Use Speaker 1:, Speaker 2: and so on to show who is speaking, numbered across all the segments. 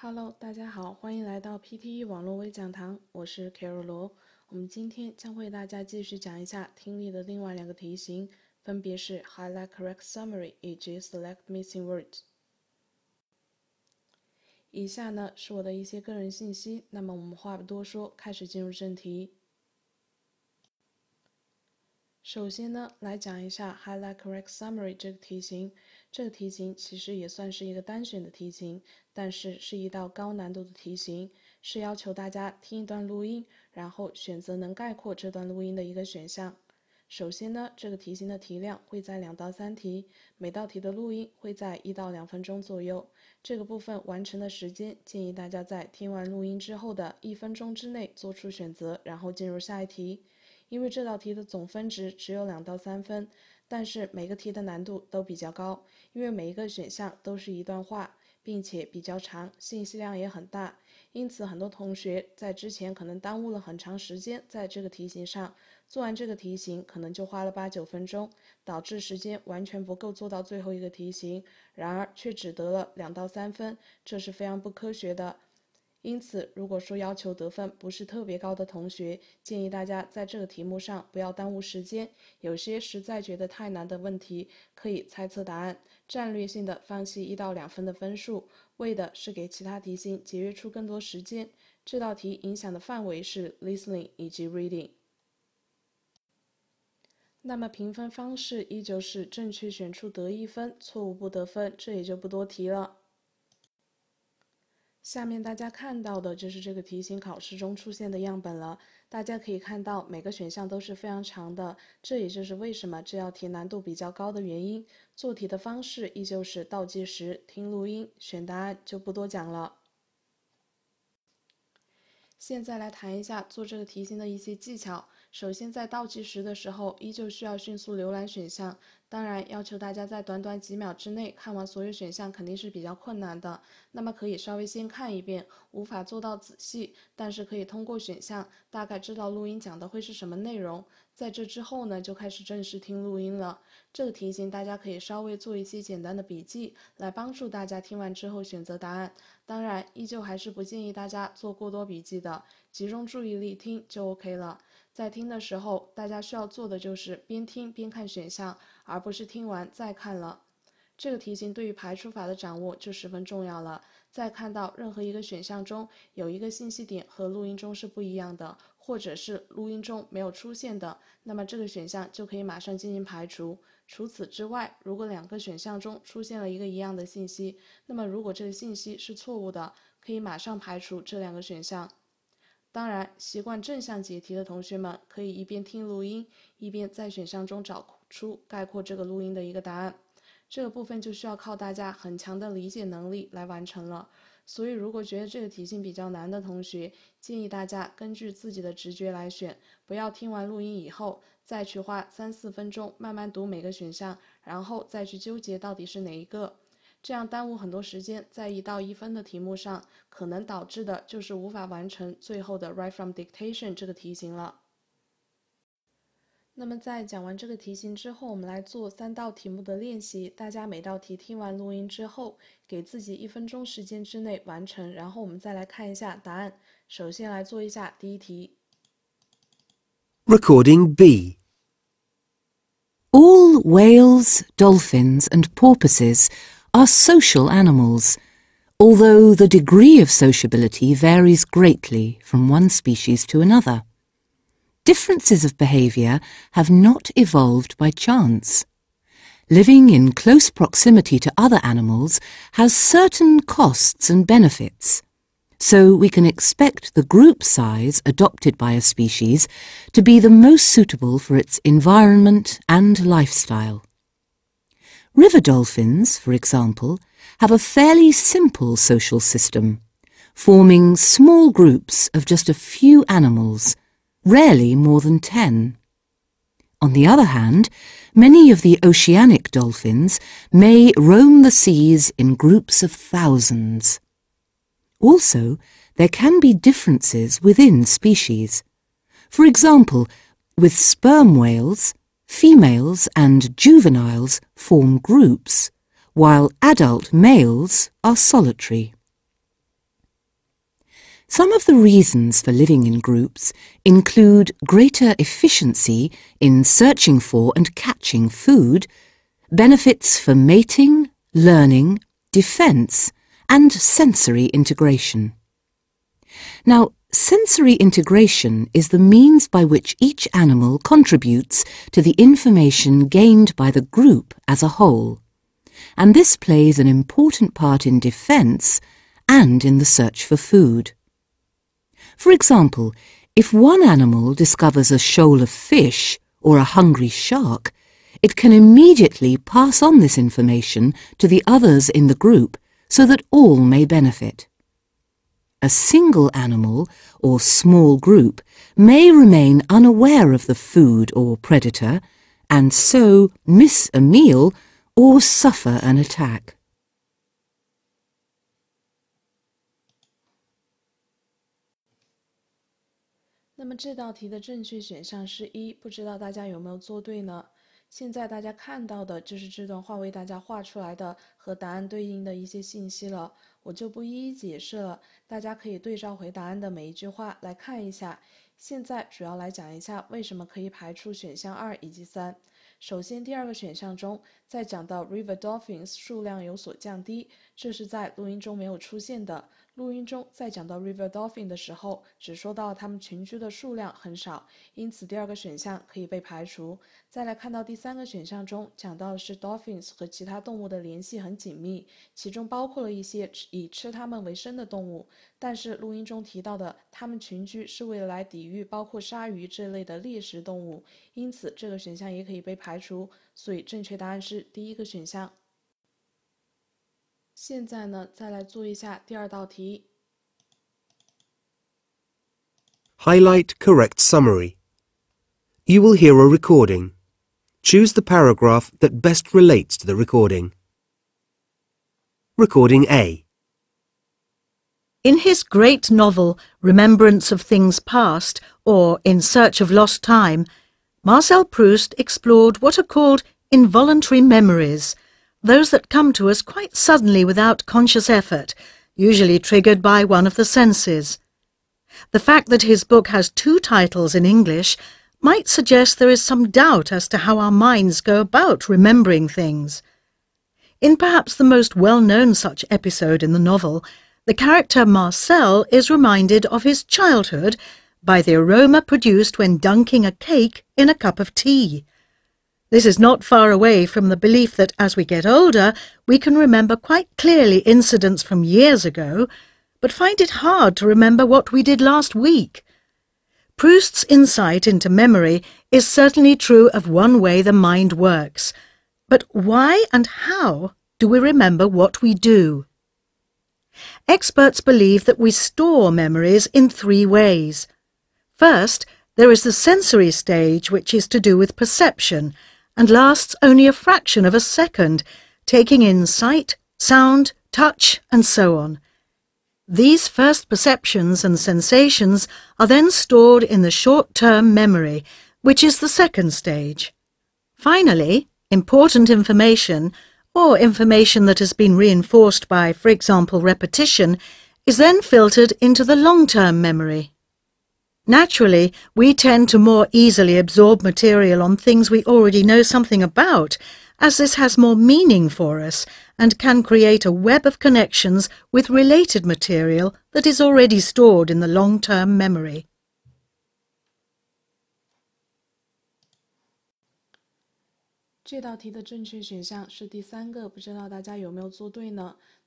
Speaker 1: Hello，大家好，欢迎来到 PTE 网络微讲堂，我是 Carol 罗。我们今天将为大家继续讲一下听力的另外两个题型，分别是 Highlight Correct Summary 以及 Select Missing Words。以下呢是我的一些个人信息。那么我们话不多说，开始进入正题。首先呢，来讲一下 Highlight Correct Summary 这个题型。这个题型其实也算是一个单选的题型，但是是一道高难度的题型，是要求大家听一段录音，然后选择能概括这段录音的一个选项。首先呢，这个题型的题量会在两到三题，每道题的录音会在一到两分钟左右。这个部分完成的时间建议大家在听完录音之后的一分钟之内做出选择，然后进入下一题，因为这道题的总分值只有两到三分。但是每个题的难度都比较高，因为每一个选项都是一段话，并且比较长，信息量也很大。因此，很多同学在之前可能耽误了很长时间，在这个题型上，做完这个题型可能就花了八九分钟，导致时间完全不够做到最后一个题型，然而却只得了两到三分，这是非常不科学的。因此，如果说要求得分不是特别高的同学，建议大家在这个题目上不要耽误时间。有些实在觉得太难的问题，可以猜测答案，战略性的放弃一到两分的分数，为的是给其他题型节约出更多时间。这道题影响的范围是 listening 以及 reading。那么评分方式依旧是正确选出得一分，错误不得分，这也就不多提了。下面大家看到的就是这个题型考试中出现的样本了。大家可以看到，每个选项都是非常长的，这也就是为什么这道题难度比较高的原因。做题的方式依旧是倒计时、听录音、选答案，就不多讲了。现在来谈一下做这个题型的一些技巧。首先，在倒计时的时候，依旧需要迅速浏览选项。当然，要求大家在短短几秒之内看完所有选项，肯定是比较困难的。那么可以稍微先看一遍，无法做到仔细，但是可以通过选项大概知道录音讲的会是什么内容。在这之后呢，就开始正式听录音了。这个提醒大家可以稍微做一些简单的笔记，来帮助大家听完之后选择答案。当然，依旧还是不建议大家做过多笔记的，集中注意力听就 OK 了。在听的时候，大家需要做的就是边听边看选项，而不是听完再看了。这个题型对于排除法的掌握就十分重要了。在看到任何一个选项中有一个信息点和录音中是不一样的，或者是录音中没有出现的，那么这个选项就可以马上进行排除。除此之外，如果两个选项中出现了一个一样的信息，那么如果这个信息是错误的，可以马上排除这两个选项。当然，习惯正向解题的同学们可以一边听录音，一边在选项中找出概括这个录音的一个答案。这个部分就需要靠大家很强的理解能力来完成了。所以，如果觉得这个题型比较难的同学，建议大家根据自己的直觉来选，不要听完录音以后再去花三四分钟慢慢读每个选项，然后再去纠结到底是哪一个。这样耽误很多时间，在一到一分的题目上，可能导致的就是无法完成最后的 write from dictation 这个题型了。那么在讲完这个题型之后，我们来做三道题目的练习。大家每道题听完录音之后，给自己一分钟时间之内完成，然后我们再来看一下答案。首先来做一下第一题。
Speaker 2: Recording B. All whales, dolphins, and porpoises are social animals, although the degree of sociability varies greatly from one species to another. Differences of behaviour have not evolved by chance. Living in close proximity to other animals has certain costs and benefits, so we can expect the group size adopted by a species to be the most suitable for its environment and lifestyle. River dolphins, for example, have a fairly simple social system, forming small groups of just a few animals, rarely more than ten. On the other hand, many of the oceanic dolphins may roam the seas in groups of thousands. Also, there can be differences within species. For example, with sperm whales, females and juveniles form groups, while adult males are solitary. Some of the reasons for living in groups include greater efficiency in searching for and catching food, benefits for mating, learning, defence and sensory integration. Now, Sensory integration is the means by which each animal contributes to the information gained by the group as a whole, and this plays an important part in defence and in the search for food. For example, if one animal discovers a shoal of fish or a hungry shark, it can immediately pass on this information to the others in the group so that all may benefit a single animal or small group may remain unaware of the food or predator and so miss a meal or suffer an attack. ]
Speaker 1: 现在大家看到的就是这段话为大家画出来的和答案对应的一些信息了。我就不一一解释了，大家可以对照回答案的每一句话来看一下。现在主要来讲一下为什么可以排除选项二以及三。首先，第二个选项中，在讲到 river dolphins 数量有所降低，这是在录音中没有出现的。录音中在讲到 river dolphin 的时候，只说到它们群居的数量很少，因此第二个选项可以被排除。再来看到第三个选项中讲到的是 dolphins 和其他动物的联系很紧密，其中包括了一些以吃它们为生的动物。但是录音中提到的它们群居是为了来抵御包括鲨鱼这类的猎食动物，因此这个选项也可以被排除。所以正确答案是第一个选项。现在呢，再来做一下第二道题。
Speaker 3: Highlight correct summary. You will hear a recording. Choose the paragraph that best relates to the recording. Recording A.
Speaker 4: In his great novel, Remembrance of Things Past, or In Search of Lost Time, Marcel Proust explored what are called involuntary memories, those that come to us quite suddenly without conscious effort, usually triggered by one of the senses. The fact that his book has two titles in English might suggest there is some doubt as to how our minds go about remembering things. In perhaps the most well-known such episode in the novel, the character Marcel is reminded of his childhood by the aroma produced when dunking a cake in a cup of tea. This is not far away from the belief that as we get older, we can remember quite clearly incidents from years ago, but find it hard to remember what we did last week. Proust's insight into memory is certainly true of one way the mind works, but why and how do we remember what we do? Experts believe that we store memories in three ways. First, there is the sensory stage, which is to do with perception, and lasts only a fraction of a second, taking in sight, sound, touch, and so on. These first perceptions and sensations are then stored in the short-term memory, which is the second stage. Finally, important information, or information that has been reinforced by, for example, repetition, is then filtered into the long-term memory. Naturally, we tend to more easily absorb material on things we already know something about, as this has more meaning for us and can create a web of connections with related material that is already stored in the long-term memory.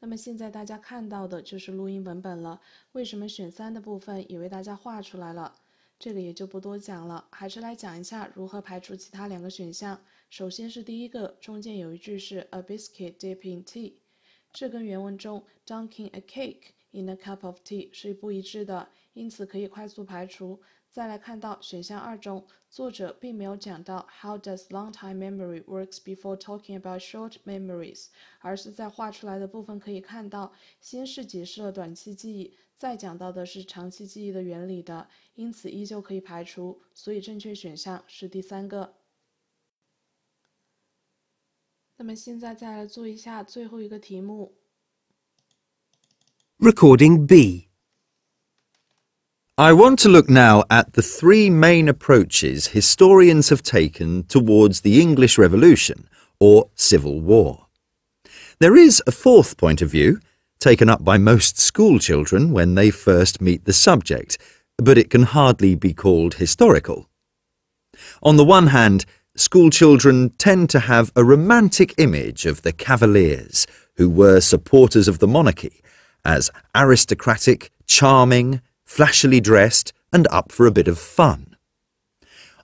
Speaker 1: 那么现在大家看到的就是录音文本了。为什么选三的部分也为大家画出来了？这个也就不多讲了，还是来讲一下如何排除其他两个选项。首先是第一个，中间有一句是 "A biscuit dipped in tea"，这跟原文中 d u n k i n g a cake in a cup of tea" 是不一致的，因此可以快速排除。再来看到选项二中，作者并没有讲到 how does l o n g t i m e memory works before talking about short memories，而是在画出来的部分可以看到，先是解释了短期记忆，再讲到的是长期记忆的原理的，因此依旧可以排除，所以正确选项是第三个。那么现在再来做一下最后一个题目。
Speaker 5: Recording B。I want to look now at the three main approaches historians have taken towards the English Revolution, or Civil War. There is a fourth point of view, taken up by most schoolchildren when they first meet the subject, but it can hardly be called historical. On the one hand, schoolchildren tend to have a romantic image of the Cavaliers, who were supporters of the monarchy, as aristocratic, charming, flashily dressed and up for a bit of fun.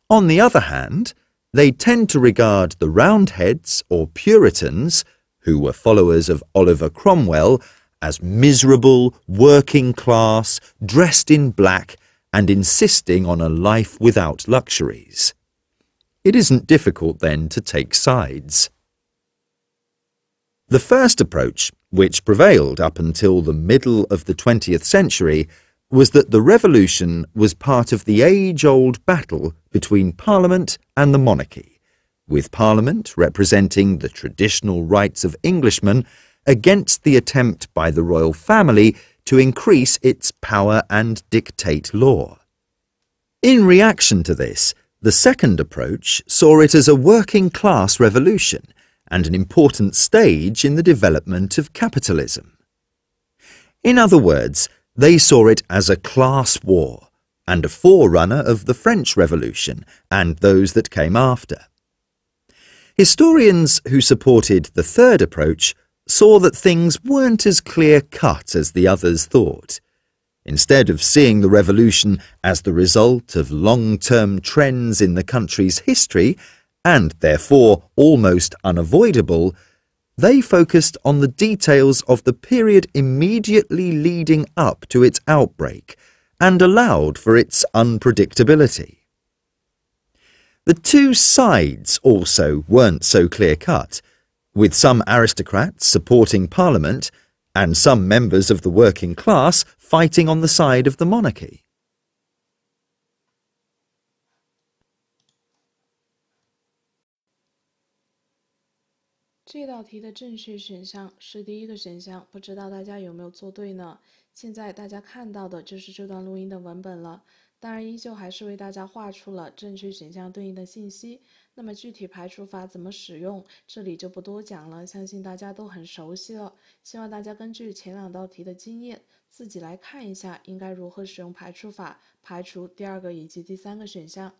Speaker 5: On the other hand, they tend to regard the Roundheads or Puritans, who were followers of Oliver Cromwell, as miserable, working class, dressed in black and insisting on a life without luxuries. It isn't difficult then to take sides. The first approach, which prevailed up until the middle of the 20th century, was that the revolution was part of the age-old battle between Parliament and the monarchy, with Parliament representing the traditional rights of Englishmen against the attempt by the royal family to increase its power and dictate law. In reaction to this, the second approach saw it as a working-class revolution and an important stage in the development of capitalism. In other words, they saw it as a class war and a forerunner of the French Revolution and those that came after. Historians who supported the third approach saw that things weren't as clear-cut as the others thought. Instead of seeing the revolution as the result of long-term trends in the country's history, and therefore almost unavoidable, they focused on the details of the period immediately leading up to its outbreak and allowed for its unpredictability. The two sides also weren't so clear-cut, with some aristocrats supporting Parliament and some members of the working class fighting on the side of the monarchy.
Speaker 1: 这道题的正确选项是第一个选项，不知道大家有没有做对呢？现在大家看到的就是这段录音的文本了，当然依旧还是为大家画出了正确选项对应的信息。那么具体排除法怎么使用，这里就不多讲了，相信大家都很熟悉了。希望大家根据前两道题的经验，自己来看一下应该如何使用排除法，排除第二个以及第三个选项。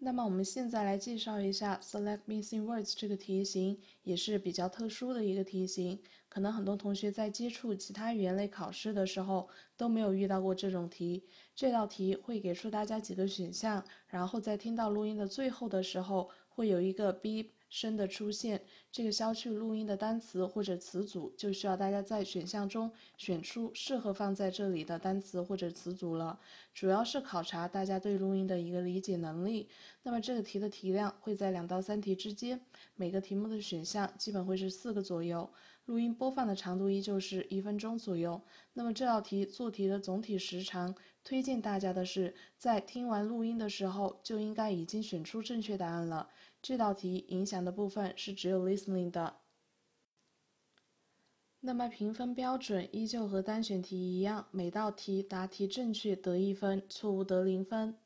Speaker 1: 那么我们现在来介绍一下 “select missing words” 这个题型，也是比较特殊的一个题型。可能很多同学在接触其他语言类考试的时候都没有遇到过这种题。这道题会给出大家几个选项，然后在听到录音的最后的时候，会有一个 B。声的出现，这个消去录音的单词或者词组，就需要大家在选项中选出适合放在这里的单词或者词组了。主要是考察大家对录音的一个理解能力。那么这个题的题量会在两到三题之间，每个题目的选项基本会是四个左右。录音播放的长度依旧是一分钟左右。那么这道题做题的总体时长，推荐大家的是在听完录音的时候就应该已经选出正确答案了。这道题影响的部分是只有 listening 的，那么评分标准依旧和单选题一样，每道题答题正确得一分，错误得零分。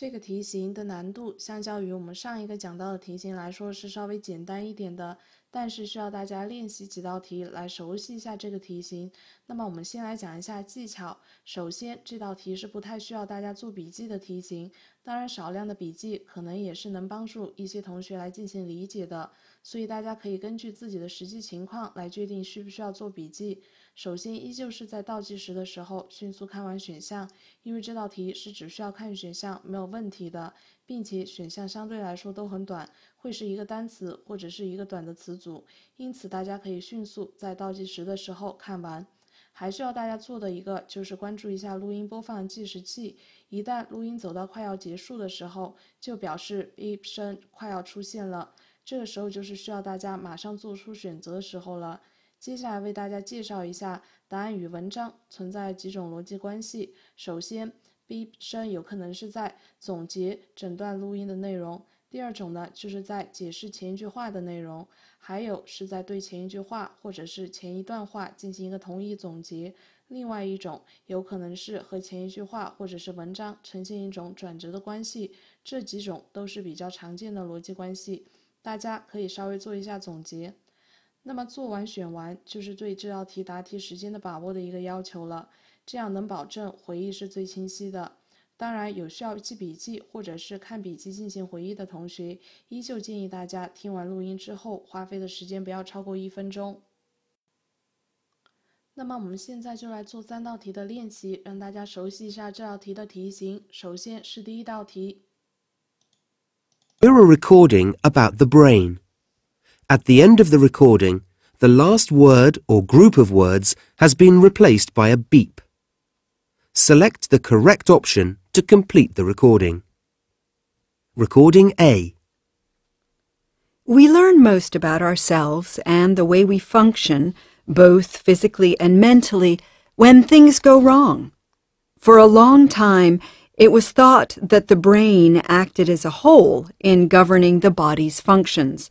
Speaker 1: 这个题型的难度相较于我们上一个讲到的题型来说是稍微简单一点的，但是需要大家练习几道题来熟悉一下这个题型。那么我们先来讲一下技巧。首先，这道题是不太需要大家做笔记的题型，当然少量的笔记可能也是能帮助一些同学来进行理解的。所以大家可以根据自己的实际情况来决定需不需要做笔记。首先，依旧是在倒计时的时候迅速看完选项，因为这道题是只需要看选项没有问题的，并且选项相对来说都很短，会是一个单词或者是一个短的词组，因此大家可以迅速在倒计时的时候看完。还需要大家做的一个就是关注一下录音播放计时器，一旦录音走到快要结束的时候，就表示 beep 声快要出现了。这个时候就是需要大家马上做出选择的时候了。接下来为大家介绍一下答案与文章存在几种逻辑关系。首先，B 声有可能是在总结整段录音的内容；第二种呢，就是在解释前一句话的内容；还有是在对前一句话或者是前一段话进行一个同义总结。另外一种有可能是和前一句话或者是文章呈现一种转折的关系。这几种都是比较常见的逻辑关系。大家可以稍微做一下总结，那么做完选完就是对这道题答题时间的把握的一个要求了，这样能保证回忆是最清晰的。当然，有需要记笔记或者是看笔记进行回忆的同学，依旧建议大家听完录音之后花费的时间不要超过一分钟。那么我们现在就来做三道题的练习，让大家熟悉一下这道题的题型。首先是第一道题。
Speaker 3: Here a recording about the brain. At the end of the recording, the last word or group of words has been replaced by a beep. Select the correct option to complete the recording. Recording A.
Speaker 6: We learn most about ourselves and the way we function, both physically and mentally, when things go wrong. For a long time, it was thought that the brain acted as a whole in governing the body's functions.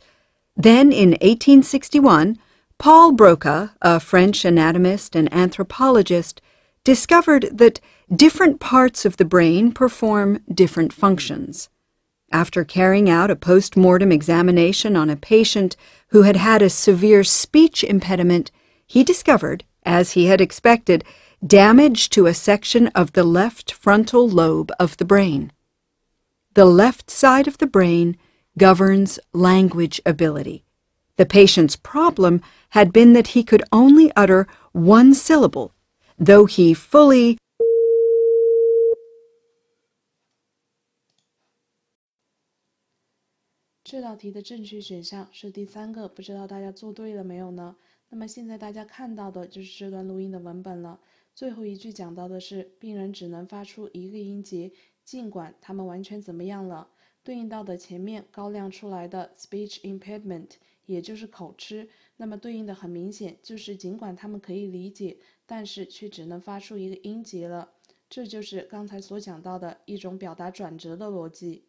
Speaker 6: Then in 1861, Paul Broca, a French anatomist and anthropologist, discovered that different parts of the brain perform different functions. After carrying out a post mortem examination on a patient who had had a severe speech impediment, he discovered, as he had expected, damage to a section of the left frontal lobe of the brain. The left side of the brain governs language ability. The patient's problem had been that he could only utter one syllable, though he fully
Speaker 1: 最后一句讲到的是，病人只能发出一个音节，尽管他们完全怎么样了。对应到的前面高亮出来的 speech impediment，也就是口吃。那么对应的很明显，就是尽管他们可以理解，但是却只能发出一个音节了。这就是刚才所讲到的一种表达转折的逻辑。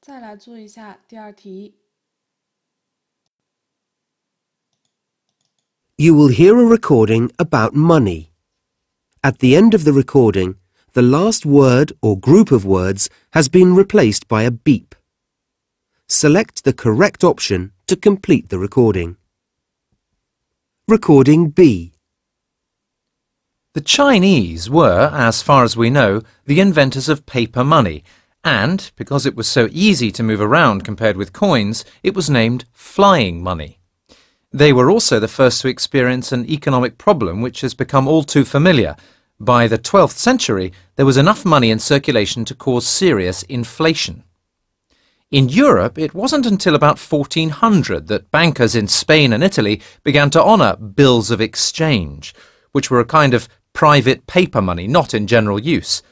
Speaker 1: 再来做一下第二题。
Speaker 3: you will hear a recording about money. At the end of the recording, the last word or group of words has been replaced by a beep. Select the correct option to complete the
Speaker 5: recording. Recording B The Chinese were, as far as we know, the inventors of paper money and, because it was so easy to move around compared with coins, it was named flying money. They were also the first to experience an economic problem which has become all too familiar. By the 12th century, there was enough money in circulation to cause serious inflation. In Europe, it wasn't until about 1400 that bankers in Spain and Italy began to honour bills of exchange, which were a kind of private paper money not in general use.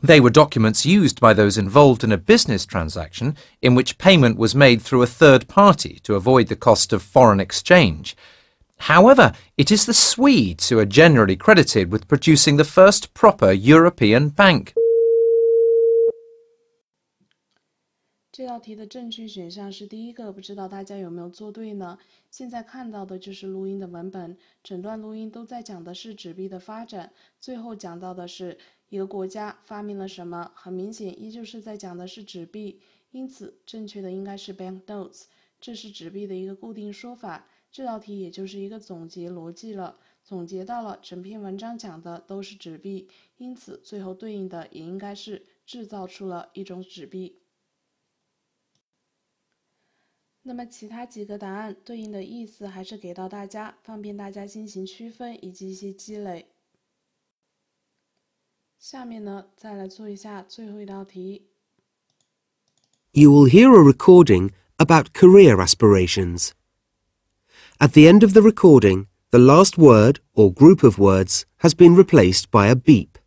Speaker 5: They were documents used by those involved in a business transaction in which payment was made through a third party to avoid the cost of foreign exchange. However, it is the Swedes who are generally credited with producing the first proper European bank.
Speaker 1: 这道题的正确选项是第一个，不知道大家有没有做对呢？现在看到的就是录音的文本，整段录音都在讲的是纸币的发展，最后讲到的是一个国家发明了什么，很明显依旧是在讲的是纸币，因此正确的应该是 bank notes，这是纸币的一个固定说法。这道题也就是一个总结逻辑了，总结到了整篇文章讲的都是纸币，因此最后对应的也应该是制造出了一种纸币。那么其他几个答案对应的意思还是给到大家，方便大家进行区分以及一些积累。下面呢，再来做一下最后一道题。
Speaker 3: You will hear a recording about career aspirations. At the end of the recording, the last word or group of words has been replaced by a beep.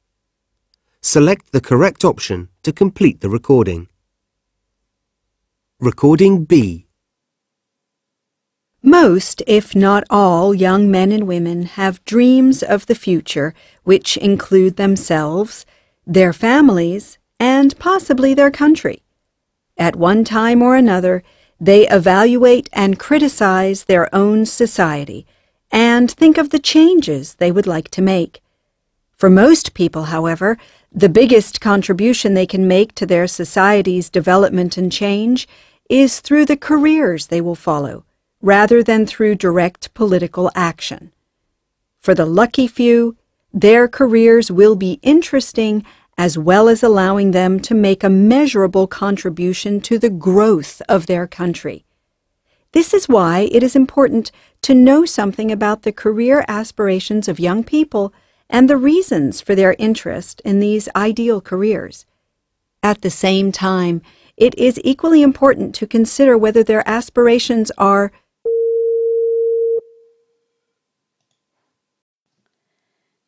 Speaker 3: Select the correct option to complete the recording. Recording B
Speaker 6: most, if not all, young men and women have dreams of the future which include themselves, their families, and possibly their country. At one time or another, they evaluate and criticize their own society and think of the changes they would like to make. For most people, however, the biggest contribution they can make to their society's development and change is through the careers they will follow rather than through direct political action. For the lucky few, their careers will be interesting as well as allowing them to make a measurable contribution to the growth of their country. This is why it is important to know something about the career aspirations of young people and the reasons for their interest in these ideal careers. At the same time, it is equally important to consider whether their aspirations are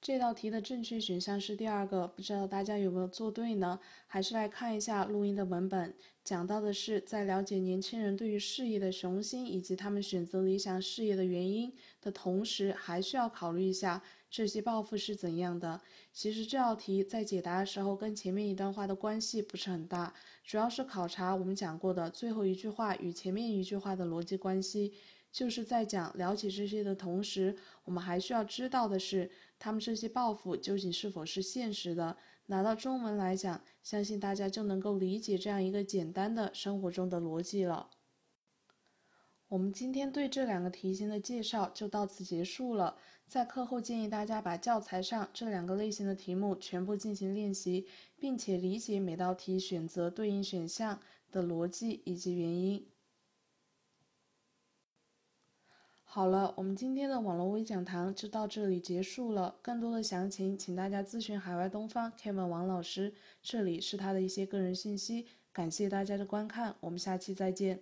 Speaker 1: 这道题的正确选项是第二个，不知道大家有没有做对呢？还是来看一下录音的文本，讲到的是在了解年轻人对于事业的雄心以及他们选择理想事业的原因的同时，还需要考虑一下这些抱负是怎样的。其实这道题在解答的时候跟前面一段话的关系不是很大，主要是考察我们讲过的最后一句话与前面一句话的逻辑关系。就是在讲了解这些的同时，我们还需要知道的是，他们这些抱负究竟是否是现实的？拿到中文来讲，相信大家就能够理解这样一个简单的生活中的逻辑了。我们今天对这两个题型的介绍就到此结束了。在课后建议大家把教材上这两个类型的题目全部进行练习，并且理解每道题选择对应选项的逻辑以及原因。好了，我们今天的网络微讲堂就到这里结束了。更多的详情，请大家咨询海外东方 Kevin 王老师。这里是他的一些个人信息。感谢大家的观看，我们下期再见。